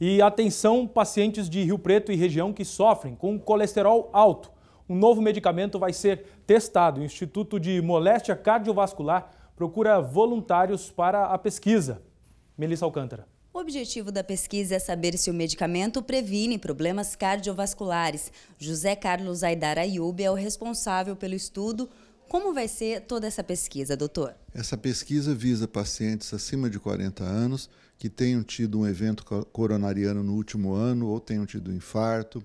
E atenção, pacientes de Rio Preto e região que sofrem com colesterol alto. Um novo medicamento vai ser testado. O Instituto de Moléstia Cardiovascular procura voluntários para a pesquisa. Melissa Alcântara. O objetivo da pesquisa é saber se o medicamento previne problemas cardiovasculares. José Carlos Aidara Ayub é o responsável pelo estudo, como vai ser toda essa pesquisa, doutor? Essa pesquisa visa pacientes acima de 40 anos que tenham tido um evento coronariano no último ano, ou tenham tido infarto,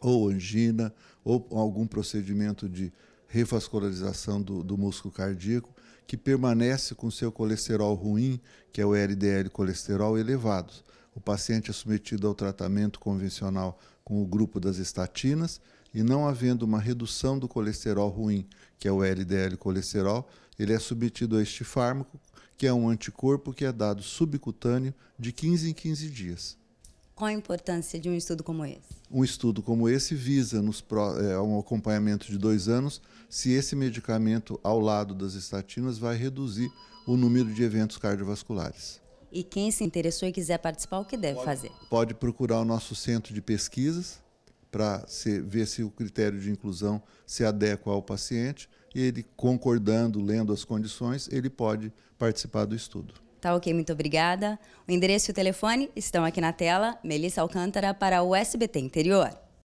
ou angina, ou algum procedimento de revascularização do, do músculo cardíaco, que permanece com seu colesterol ruim, que é o LDL colesterol elevado o paciente é submetido ao tratamento convencional com o grupo das estatinas e não havendo uma redução do colesterol ruim, que é o LDL colesterol, ele é submetido a este fármaco, que é um anticorpo que é dado subcutâneo de 15 em 15 dias. Qual a importância de um estudo como esse? Um estudo como esse visa nos, é, um acompanhamento de dois anos se esse medicamento, ao lado das estatinas, vai reduzir o número de eventos cardiovasculares. E quem se interessou e quiser participar, o que deve pode, fazer? Pode procurar o nosso centro de pesquisas para ver se o critério de inclusão se adequa ao paciente e ele concordando, lendo as condições, ele pode participar do estudo. Tá ok, muito obrigada. O endereço e o telefone estão aqui na tela. Melissa Alcântara para o SBT Interior.